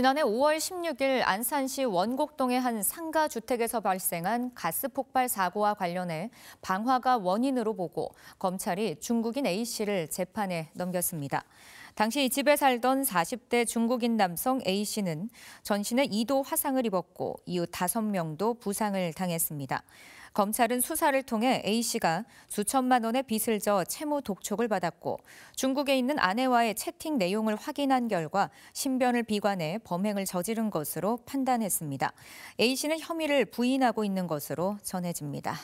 지난해 5월 16일 안산시 원곡동의 한 상가 주택에서 발생한 가스 폭발 사고와 관련해 방화가 원인으로 보고 검찰이 중국인 A씨를 재판에 넘겼습니다. 당시 집에 살던 40대 중국인 남성 A씨는 전신에 2도 화상을 입었고 이후 5명도 부상을 당했습니다. 검찰은 수사를 통해 A씨가 수천만 원의 빚을 져 채무 독촉을 받았고 중국에 있는 아내와의 채팅 내용을 확인한 결과 신변을 비관해 범행을 저지른 것으로 판단했습니다. A씨는 혐의를 부인하고 있는 것으로 전해집니다.